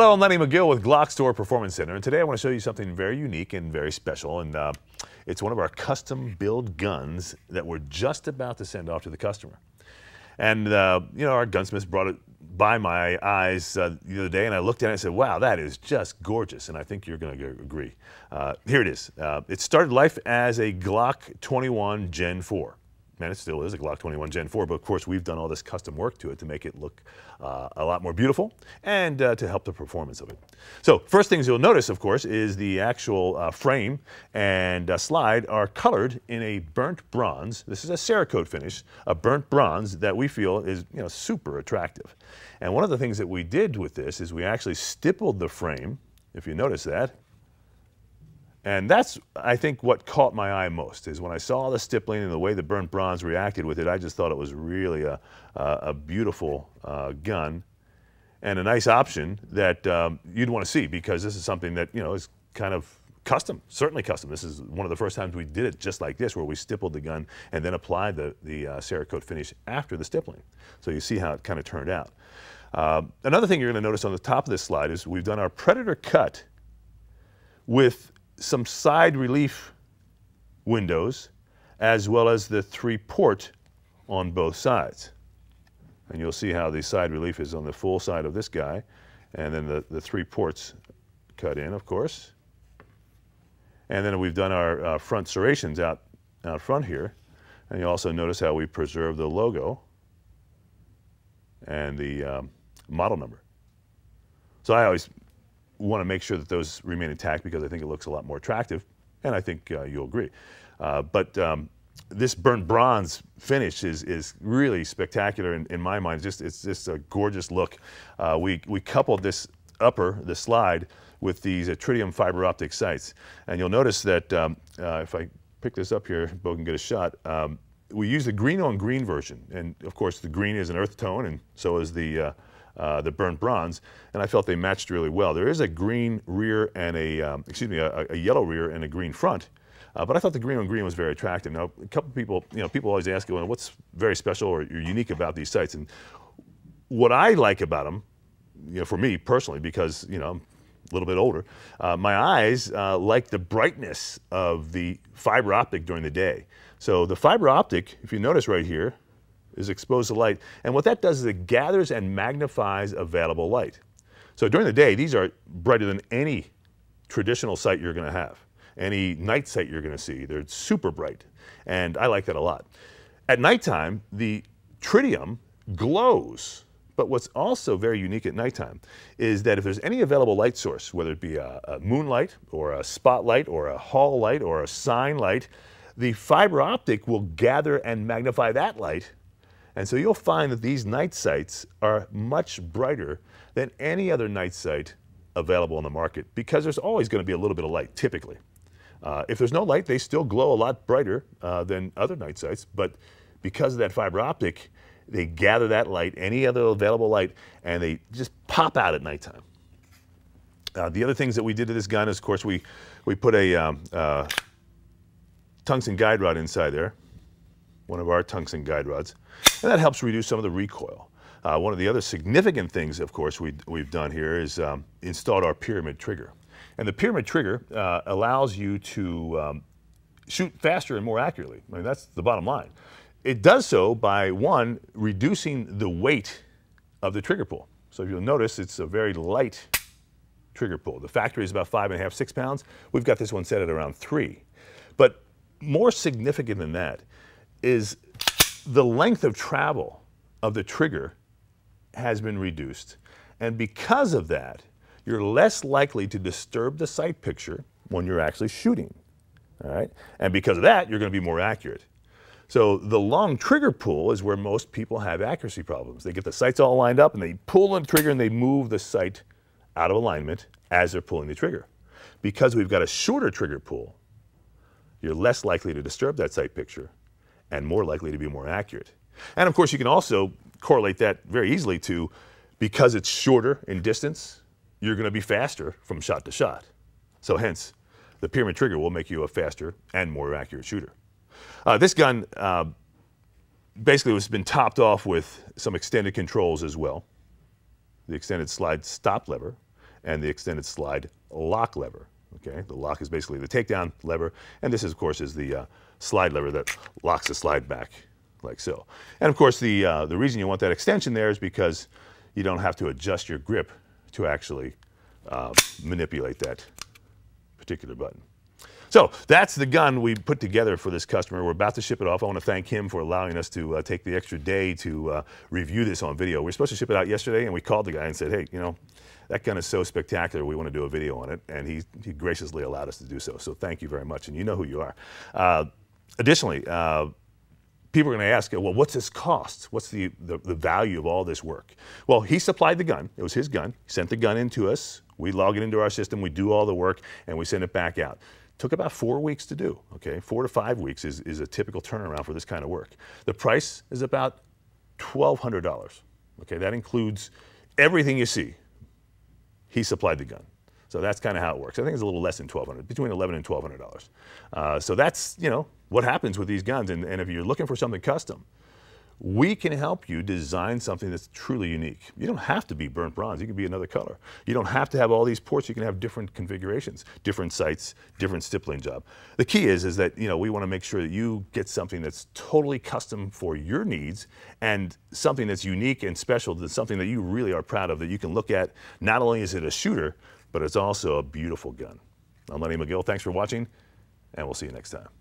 Hello, I'm Lenny McGill with Glock Store Performance Center, and today I want to show you something very unique and very special, and uh, it's one of our custom-built guns that we're just about to send off to the customer. And, uh, you know, our gunsmith brought it by my eyes uh, the other day, and I looked at it and said, wow, that is just gorgeous, and I think you're going to agree. Uh, here it is. Uh, it started life as a Glock 21 Gen 4 man, it still is a Glock 21 Gen 4, but of course we've done all this custom work to it to make it look uh, a lot more beautiful and uh, to help the performance of it. So first things you'll notice, of course, is the actual uh, frame and uh, slide are colored in a burnt bronze. This is a Cerakote finish, a burnt bronze that we feel is you know super attractive. And one of the things that we did with this is we actually stippled the frame, if you notice that, and that's, I think, what caught my eye most is when I saw the stippling and the way the burnt bronze reacted with it, I just thought it was really a, a, a beautiful uh, gun and a nice option that um, you'd want to see because this is something that, you know, is kind of custom, certainly custom. This is one of the first times we did it just like this, where we stippled the gun and then applied the, the uh, Cerakote finish after the stippling. So you see how it kind of turned out. Uh, another thing you're going to notice on the top of this slide is we've done our Predator cut with some side relief windows as well as the three port on both sides. And you'll see how the side relief is on the full side of this guy and then the, the three ports cut in, of course. And then we've done our uh, front serrations out, out front here. And you also notice how we preserve the logo and the um, model number. So I always want to make sure that those remain intact because I think it looks a lot more attractive, and I think uh, you'll agree. Uh, but um, this burnt bronze finish is is really spectacular in, in my mind. It's just it's just a gorgeous look. Uh, we we coupled this upper, the slide, with these tritium fiber optic sights, and you'll notice that um, uh, if I pick this up here, Bo can get a shot. Um, we use the green on green version, and of course the green is an earth tone, and so is the uh, uh, the burnt bronze, and I felt they matched really well. There is a green rear and a, um, excuse me, a, a, yellow rear and a green front, uh, but I thought the green on green was very attractive. Now, a couple people, you know, people always ask, you, well, what's very special or unique about these sites? And what I like about them, you know, for me personally, because, you know, I'm a little bit older, uh, my eyes uh, like the brightness of the fiber optic during the day. So the fiber optic, if you notice right here, is exposed to light. And what that does is it gathers and magnifies available light. So during the day, these are brighter than any traditional sight you're going to have, any night sight you're going to see. They're super bright, and I like that a lot. At nighttime, the tritium glows. But what's also very unique at nighttime is that if there's any available light source, whether it be a, a moonlight or a spotlight or a hall light or a sign light, the fiber optic will gather and magnify that light and so you'll find that these night sights are much brighter than any other night sight available on the market because there's always going to be a little bit of light typically. Uh, if there's no light, they still glow a lot brighter uh, than other night sights, but because of that fiber optic, they gather that light, any other available light, and they just pop out at nighttime. Uh, the other things that we did to this gun is, of course, we, we put a um, uh, tungsten guide rod inside there one of our tungsten guide rods, and that helps reduce some of the recoil. Uh, one of the other significant things, of course, we, have done here is um, installed our pyramid trigger. And the pyramid trigger uh, allows you to um, shoot faster and more accurately. I mean, that's the bottom line. It does so by, one, reducing the weight of the trigger pull. So if you'll notice, it's a very light trigger pull. The factory is about five and a half, six pounds. We've got this one set at around three. But more significant than that is the length of travel of the trigger has been reduced. And because of that, you're less likely to disturb the sight picture when you're actually shooting. All right? And because of that, you're going to be more accurate. So the long trigger pull is where most people have accuracy problems. They get the sights all lined up and they pull on the trigger and they move the sight out of alignment as they're pulling the trigger. Because we've got a shorter trigger pull, you're less likely to disturb that sight picture and more likely to be more accurate. And of course, you can also correlate that very easily to because it's shorter in distance, you're going to be faster from shot to shot. So, hence, the pyramid trigger will make you a faster and more accurate shooter. Uh, this gun uh, basically has been topped off with some extended controls as well the extended slide stop lever and the extended slide lock lever. Okay, the lock is basically the takedown lever, and this, is, of course, is the uh, slide lever that locks the slide back like so. And of course, the, uh, the reason you want that extension there is because you don't have to adjust your grip to actually uh, manipulate that particular button. So that's the gun we put together for this customer. We're about to ship it off. I want to thank him for allowing us to uh, take the extra day to uh, review this on video. We were supposed to ship it out yesterday, and we called the guy and said, hey, you know, that gun is so spectacular, we want to do a video on it, and he, he graciously allowed us to do so. So thank you very much, and you know who you are. Uh, additionally, uh, people are going to ask, well, what's this cost? What's the, the, the, value of all this work? Well, he supplied the gun. It was his gun. He sent the gun in to us. We log it into our system. We do all the work, and we send it back out. Took about four weeks to do, okay? Four to five weeks is, is a typical turnaround for this kind of work. The price is about $1,200, okay? That includes everything you see. He supplied the gun. So that's kind of how it works. I think it's a little less than 1200 between 11 and $1,200. Uh, so that's, you know, what happens with these guns. And, and if you're looking for something custom, we can help you design something that's truly unique. You don't have to be burnt bronze, you can be another color. You don't have to have all these ports, you can have different configurations, different sites, different stippling job. The key is, is that you know, we want to make sure that you get something that's totally custom for your needs and something that's unique and special, that's something that you really are proud of that you can look at. Not only is it a shooter, but it's also a beautiful gun. I'm Lenny McGill, thanks for watching, and we'll see you next time.